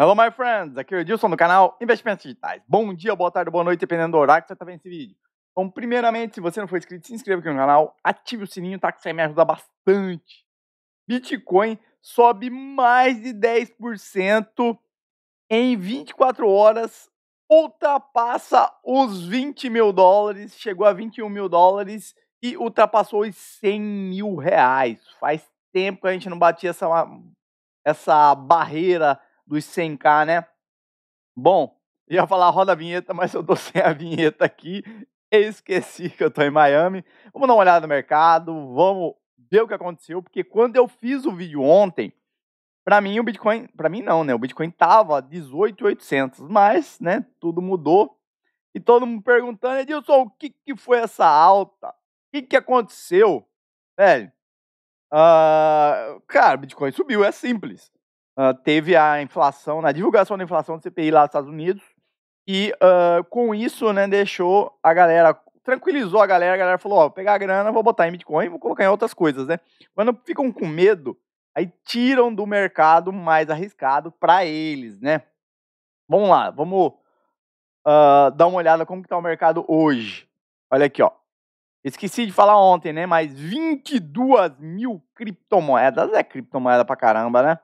Hello, my friends! Aqui é o Edilson do canal Investimentos Digitais. Bom dia, boa tarde, boa noite, dependendo do horário que você está vendo esse vídeo. Então, primeiramente, se você não for inscrito, se inscreva aqui no canal, ative o sininho, tá? Que isso aí me ajuda bastante. Bitcoin sobe mais de 10% em 24 horas, ultrapassa os 20 mil dólares, chegou a 21 mil dólares e ultrapassou os 100 mil reais. Faz tempo que a gente não batia essa, essa barreira dos 100k, né? Bom, ia falar roda a vinheta, mas eu tô sem a vinheta aqui. Esqueci que eu tô em Miami. Vamos dar uma olhada no mercado, vamos ver o que aconteceu, porque quando eu fiz o vídeo ontem, para mim o Bitcoin, para mim não, né? O Bitcoin tava 18.800, mas, né, tudo mudou. E todo mundo perguntando, Edilson, o que que foi essa alta? O que que aconteceu? Velho, uh, cara, Bitcoin subiu, é simples. Ah, teve a inflação, na né, divulgação da inflação do CPI lá nos Estados Unidos, e uh, com isso, né, deixou a galera, tranquilizou a galera, a galera falou, ó, vou pegar a grana, vou botar em Bitcoin, vou colocar em outras coisas, né? Quando ficam com medo, aí tiram do mercado mais arriscado para eles, né? Vamos lá, vamos uh, dar uma olhada como que tá o mercado hoje. Olha aqui, ó. Esqueci de falar ontem, né? Mas 22 mil criptomoedas, é criptomoeda pra caramba, né?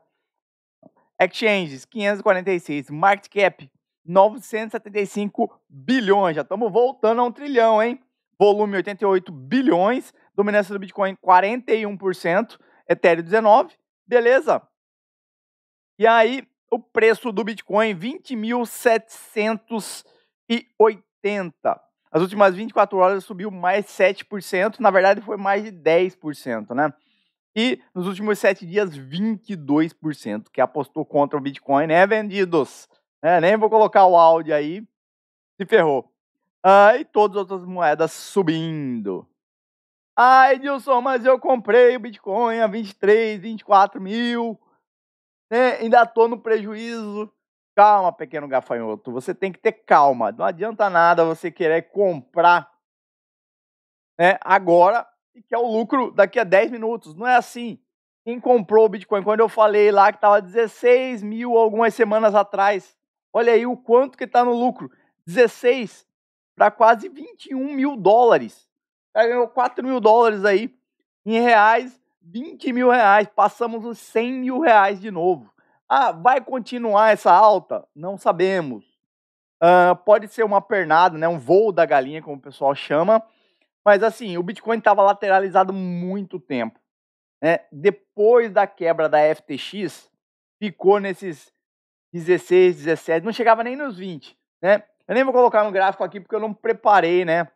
Exchanges, 546. Market cap, 975 bilhões. Já estamos voltando a um trilhão, hein? Volume, 88 bilhões. Dominância do Bitcoin, 41%. Ethereum, 19%. Beleza? E aí, o preço do Bitcoin, 20.780. As últimas 24 horas subiu mais 7%. Na verdade, foi mais de 10%, né? E nos últimos sete dias, 22% que apostou contra o Bitcoin é vendidos. É, nem vou colocar o áudio aí, se ferrou. Ah, e todas as outras moedas subindo. Ai, ah, Edilson, mas eu comprei o Bitcoin a 23, 24 mil. Né? Ainda estou no prejuízo. Calma, pequeno gafanhoto. Você tem que ter calma. Não adianta nada você querer comprar né, agora e quer é o lucro daqui a 10 minutos. Não é assim. Quem comprou o Bitcoin, quando eu falei lá que estava 16 mil algumas semanas atrás, olha aí o quanto que está no lucro. 16 para quase 21 mil dólares. Já ganhou 4 mil dólares aí. Em reais, 20 mil reais. Passamos os 100 mil reais de novo. Ah, vai continuar essa alta? Não sabemos. Uh, pode ser uma pernada, né? um voo da galinha, como o pessoal chama. Mas assim, o Bitcoin estava lateralizado muito tempo. Né? Depois da quebra da FTX, ficou nesses 16, 17, não chegava nem nos 20. Né? Eu nem vou colocar no gráfico aqui porque eu não preparei, né?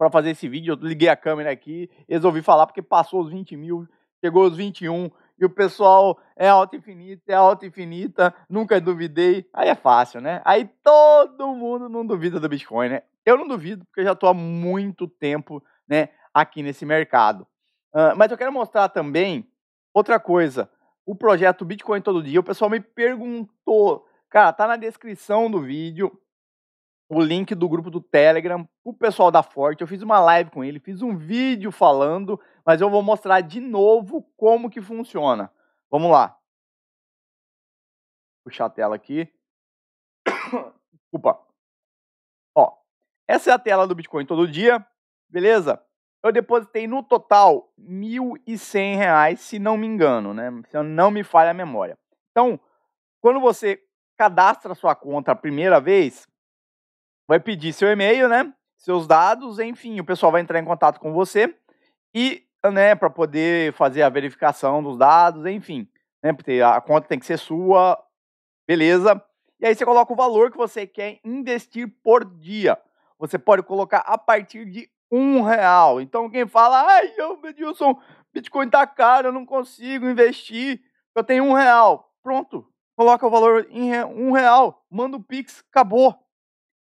Para fazer esse vídeo, eu liguei a câmera aqui, resolvi falar porque passou os 20 mil, chegou os 21, e o pessoal é alta infinita, é alta infinita, nunca duvidei. Aí é fácil, né? Aí todo mundo não duvida do Bitcoin, né? Eu não duvido, porque eu já estou há muito tempo né, aqui nesse mercado. Uh, mas eu quero mostrar também outra coisa. O projeto Bitcoin Todo Dia, o pessoal me perguntou, cara, tá na descrição do vídeo o link do grupo do Telegram o pessoal da Forte. Eu fiz uma live com ele, fiz um vídeo falando, mas eu vou mostrar de novo como que funciona. Vamos lá. Puxar a tela aqui. Desculpa. Ó, essa é a tela do Bitcoin todo dia, beleza? Eu depositei no total R$ 1.100, se não me engano, né? Se não me falha a memória. Então, quando você cadastra sua conta a primeira vez, vai pedir seu e-mail, né? Seus dados, enfim, o pessoal vai entrar em contato com você e, né, para poder fazer a verificação dos dados, enfim, né? Porque a conta tem que ser sua, beleza? E aí você coloca o valor que você quer investir por dia. Você pode colocar a partir de um real. Então quem fala, ai, eu, Edilson, Bitcoin tá caro, eu não consigo investir, eu tenho um real. Pronto, coloca o valor em um real, manda o Pix, acabou.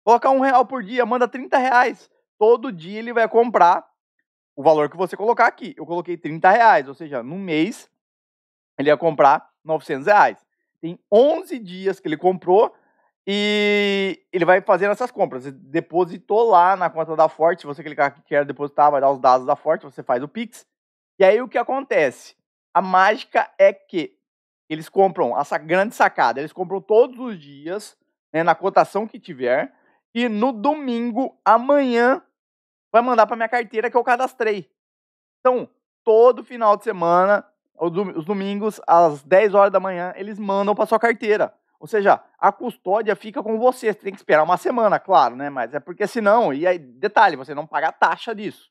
Colocar um real por dia, manda 30 reais. Todo dia ele vai comprar o valor que você colocar aqui. Eu coloquei 30 reais, ou seja, no mês ele ia comprar 900 reais. Tem 11 dias que ele comprou e ele vai fazendo essas compras. Você depositou lá na conta da Forte, se você clicar que quer depositar, vai dar os dados da Forte, você faz o Pix. E aí o que acontece? A mágica é que eles compram essa grande sacada, eles compram todos os dias, né, na cotação que tiver, e no domingo, amanhã, vai mandar para minha carteira que eu cadastrei. Então, todo final de semana, os domingos, às 10 horas da manhã, eles mandam para sua carteira. Ou seja, a custódia fica com você. Você tem que esperar uma semana, claro, né? Mas é porque senão, e aí, detalhe, você não paga a taxa disso.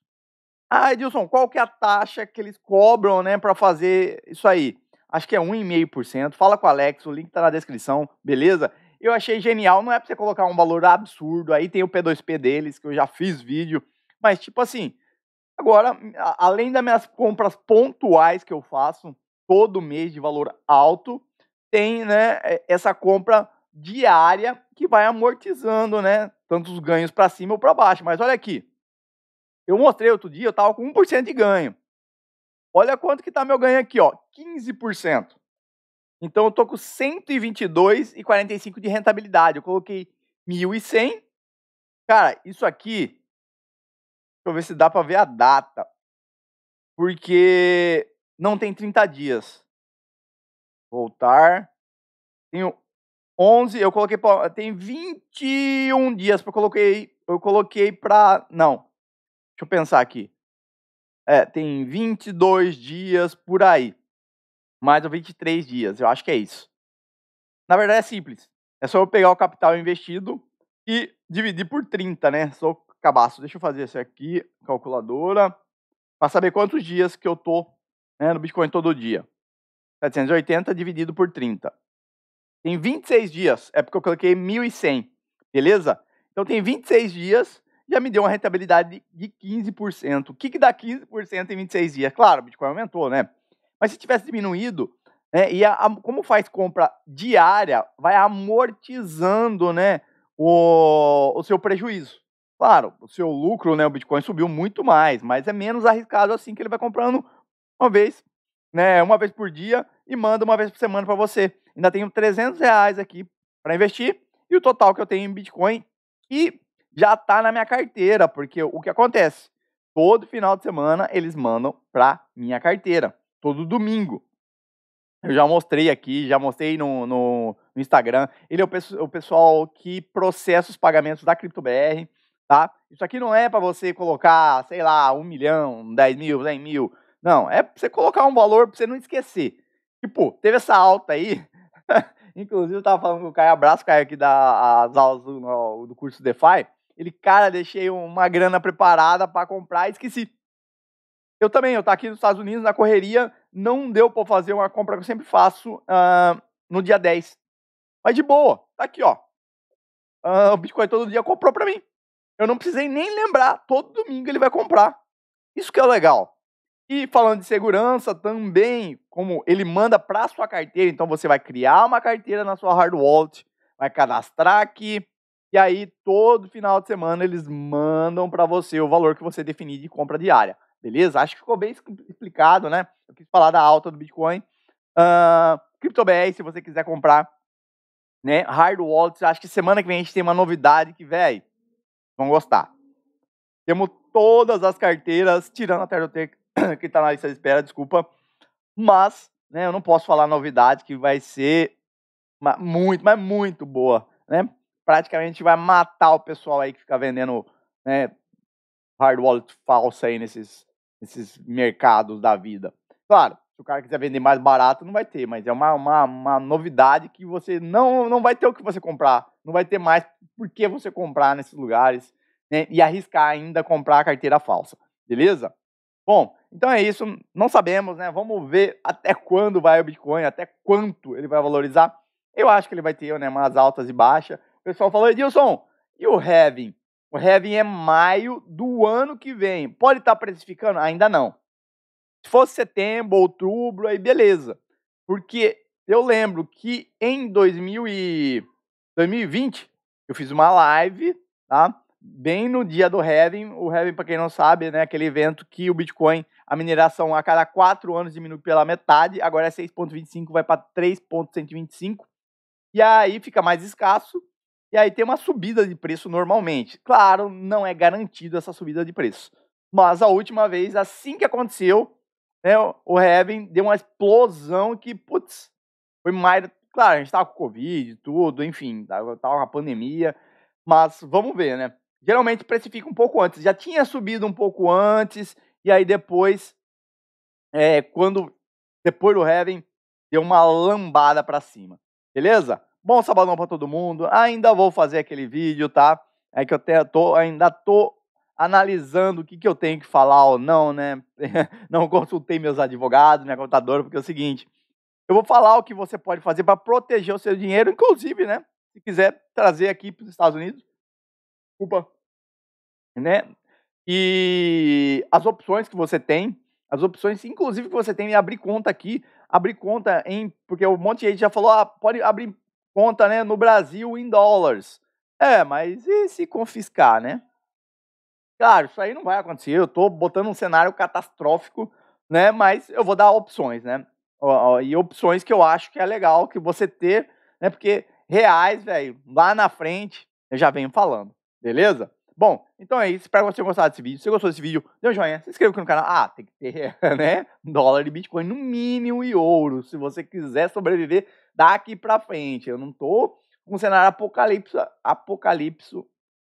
Ah, Edilson, qual que é a taxa que eles cobram, né, para fazer isso aí? Acho que é 1,5%. Fala com o Alex, o link tá na descrição, beleza? eu achei genial. Não é pra você colocar um valor absurdo. Aí tem o P2P deles, que eu já fiz vídeo. Mas, tipo assim, agora, além das minhas compras pontuais que eu faço todo mês de valor alto, tem né, é, essa compra diária que vai amortizando, né? Tanto os ganhos para cima ou para baixo. Mas olha aqui. Eu mostrei outro dia, eu tava com 1% de ganho. Olha quanto que tá meu ganho aqui, ó, 15%. Então eu tô com 122,45 de rentabilidade. Eu coloquei 1.100. Cara, isso aqui, deixa eu ver se dá para ver a data. Porque não tem 30 dias. Voltar. Tenho 11, eu coloquei para tem 21 dias para coloquei, eu coloquei para não. Deixa eu pensar aqui. É, tem 22 dias por aí mais ou 23 dias. Eu acho que é isso. Na verdade é simples. É só eu pegar o capital investido e dividir por 30, né? Sou cabaço. Deixa eu fazer isso aqui, calculadora, para saber quantos dias que eu tô né, no Bitcoin todo dia. 780 dividido por 30. Tem 26 dias, é porque eu coloquei 1.100, beleza? Então tem 26 dias, já me deu uma rentabilidade de 15%. O que, que dá 15% em 26 dias? Claro, o Bitcoin aumentou, né? Mas se tivesse diminuído, né, e a, a, como faz compra diária, vai amortizando né, o, o seu prejuízo. Claro, o seu lucro, né, o Bitcoin subiu muito mais, mas é menos arriscado assim que ele vai comprando uma vez, né, uma vez por dia e manda uma vez por semana para você. Ainda tenho 300 reais aqui para investir e o total que eu tenho em Bitcoin e já está na minha carteira, porque o que acontece? Todo final de semana eles mandam para minha carteira todo domingo. Eu já mostrei aqui, já mostrei no, no, no Instagram. Ele é o, o, pessoal que processa os pagamentos da CryptoBR, tá? Isso aqui não é para você colocar, sei lá, um milhão, dez mil, cem mil. Não, é pra você colocar um valor pra você não esquecer. Tipo, teve essa alta aí. Inclusive, eu tava falando com o Caio Abraço, Caio, aqui das aulas do, no, do curso DeFi. Ele, cara, deixei uma grana preparada para comprar e esqueci. Eu também, eu estou tá aqui nos Estados Unidos, na correria, não deu para fazer uma compra que eu sempre faço uh, no dia 10. Mas de boa, tá aqui, ó. Uh, o Bitcoin todo dia comprou para mim. Eu não precisei nem lembrar, todo domingo ele vai comprar. Isso que é legal. E falando de segurança também, como ele manda para sua carteira, então você vai criar uma carteira na sua hard wallet, vai cadastrar aqui, e aí todo final de semana eles mandam para você o valor que você definir de compra diária. Beleza? Acho que ficou bem explicado, né? Eu quis falar da alta do Bitcoin. Uh, CryptoBR, se você quiser comprar, né? Hard Wallets, acho que semana que vem a gente tem uma novidade que, velho, vão gostar. Temos todas as carteiras, tirando a Terrotech, que está na lista de espera, desculpa. Mas, né, eu não posso falar novidade que vai ser muito, mas muito boa, né? Praticamente vai matar o pessoal aí que fica vendendo né, hard wallet falsa aí nesses nesses mercados da vida. Claro, se o cara quiser vender mais barato, não vai ter, mas é uma, uma, uma novidade que você não, não vai ter o que você comprar, não vai ter mais por que você comprar nesses lugares né, e arriscar ainda comprar a carteira falsa, beleza? Bom, então é isso, não sabemos, né? Vamos ver até quando vai o Bitcoin, até quanto ele vai valorizar. Eu acho que ele vai ter né, umas altas e baixas. O pessoal falou, Edilson, e o Heaven? O Heaven é maio do ano que vem. Pode estar tá precificando? Ainda não. Se fosse setembro, outubro, aí beleza. Porque eu lembro que em 2020 eu fiz uma live, tá? Bem no dia do Heaven. O Heaven, para quem não sabe, né, aquele evento que o Bitcoin, a mineração a cada quatro anos diminui pela metade, agora é 6.25, vai para 3.125. E aí fica mais escasso, e aí tem uma subida de preço normalmente. Claro, não é garantido essa subida de preço. Mas a última vez, assim que aconteceu, né, o Heaven deu uma explosão que, putz, foi mais. Claro, a gente tava com Covid, tudo, enfim, tava, uma pandemia. Mas vamos ver, né? Geralmente precifica um pouco antes. Já tinha subido um pouco antes, e aí depois, é, quando. Depois do Heaven, deu uma lambada para cima. Beleza? Bom sabadão para todo mundo. Ainda vou fazer aquele vídeo, tá? É que eu até tô, ainda tô analisando o que, que eu tenho que falar ou não, né? não consultei meus advogados, minha contadora, porque é o seguinte, eu vou falar o que você pode fazer para proteger o seu dinheiro, inclusive, né? Se quiser trazer aqui para os Estados Unidos, desculpa, né? E as opções que você tem, as opções, inclusive, que você tem em abrir conta aqui, abrir conta em. Porque um monte de gente já falou, ah, pode abrir conta né, no Brasil em dólares. É, mas e se confiscar, né? Claro, isso aí não vai acontecer. Eu estou botando um cenário catastrófico, né? Mas eu vou dar opções, né? E opções que eu acho que é legal que você ter, né? Porque reais, velho, lá na frente, eu já venho falando, beleza? Bom, então é isso. Espero que você tenha gostado desse vídeo. Se você gostou desse vídeo, dê um joinha, se inscreva aqui no canal. Ah, tem que ter, né? Dólar e Bitcoin no mínimo e ouro. Se você quiser sobreviver daqui para frente. Eu não tô com um cenário apocalipse, apocalipse,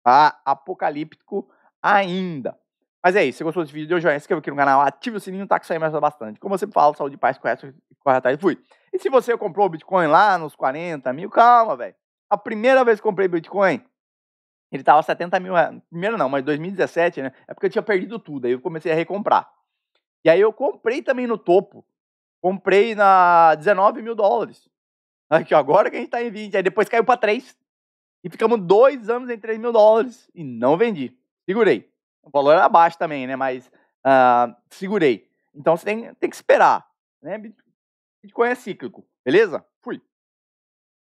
tá? apocalíptico ainda. Mas é isso, se gostou desse vídeo, dê um joinha, se inscreva aqui no canal, ative o sininho, tá que isso aí ou ajuda bastante. Como eu sempre falo, saúde, paz, correto, corre atrás, fui. E se você comprou o Bitcoin lá nos 40 mil, calma, velho. A primeira vez que comprei Bitcoin, ele tava 70 mil, primeiro não, mas 2017, né? É porque eu tinha perdido tudo, aí eu comecei a recomprar. E aí eu comprei também no topo, comprei na 19 mil dólares. Aqui, agora que a gente está em 20. Aí depois caiu para 3. E ficamos dois anos em 3 mil dólares e não vendi. Segurei. O valor era baixo também, né? Mas uh, segurei. Então você tem, tem que esperar. Né? Bitcoin é cíclico, beleza? Fui.